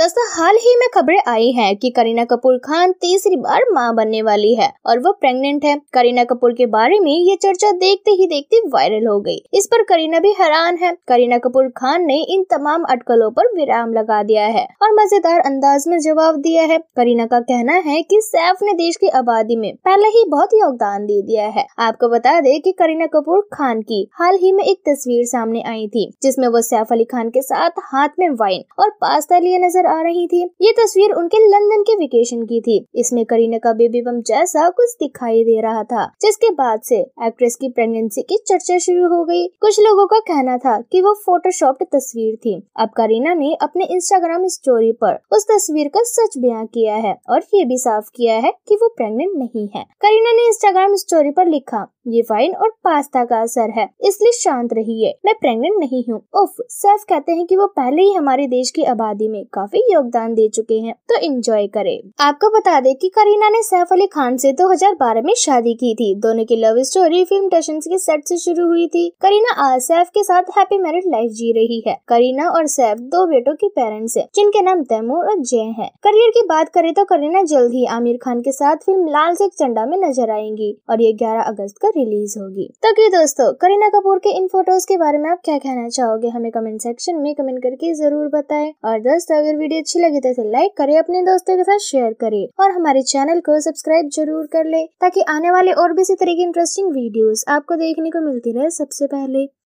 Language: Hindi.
दोस्तों हाल ही में खबरें आई हैं कि करीना कपूर खान तीसरी बार मां बनने वाली है और वो प्रेग्नेंट है करीना कपूर के बारे में ये चर्चा देखते ही देखते वायरल हो गई इस पर करीना भी हैरान है करीना कपूर खान ने इन तमाम अटकलों पर विराम लगा दिया है और मजेदार अंदाज में जवाब दिया है करीना का कहना है की सैफ ने देश की आबादी में पहले ही बहुत योगदान दे दिया है आपको बता दे की करीना कपूर खान की हाल ही में एक तस्वीर सामने आई थी जिसमे वो सैफ अली खान के साथ हाथ में वाइन और पास्ता लिए नजर आ रही थी ये तस्वीर उनके लंदन के वेकेशन की थी इसमें करीना का बेबी बम जैसा कुछ दिखाई दे रहा था जिसके बाद से एक्ट्रेस की प्रेगनेंसी की चर्चा शुरू हो गई कुछ लोगों का कहना था कि वो फोटोशॉप्ड तस्वीर थी अब करीना ने अपने इंस्टाग्राम स्टोरी पर उस तस्वीर का सच बयां किया है और ये भी साफ किया है कि वो प्रेग्नेंट नहीं है करीना ने इंस्टाग्राम स्टोरी पर लिखा ये वाइन और पास्ता का असर है इसलिए शांत रहिए मैं प्रेग्नेंट नहीं हूँ उफ सैफ कहते हैं कि वो पहले ही हमारे देश की आबादी में काफी भी योगदान दे चुके हैं तो इंजॉय करें आपको बता दें कि करीना ने सैफ अली खान से 2012 में शादी की थी दोनों की लव स्टोरी फिल्म टशन के सेट से शुरू हुई थी करीना आज सैफ के साथ हैप्पी मैरिड लाइफ जी रही है करीना और सैफ दो बेटों के पेरेंट्स है जिनके नाम तैमूर और जय है करियर की बात करें तो करीना जल्द ही आमिर खान के साथ फिल्म लाल से चंडा में नजर आएंगी और ये 11 अगस्त को रिलीज होगी तो ये दोस्तों करीना कपूर के इन फोटोज के बारे में आप क्या कहना चाहोगे हमें कमेंट सेक्शन में कमेंट करके जरूर बताएं और दोस्तों अगर वीडियो वीडियो अच्छी लगी तो लाइक करे अपने दोस्तों के साथ शेयर करे और हमारे चैनल को सब्सक्राइब जरूर कर ले ताकि आने वाले और भी इसी तरह की इंटरेस्टिंग वीडियो आपको देखने को मिलती रहे सबसे पहले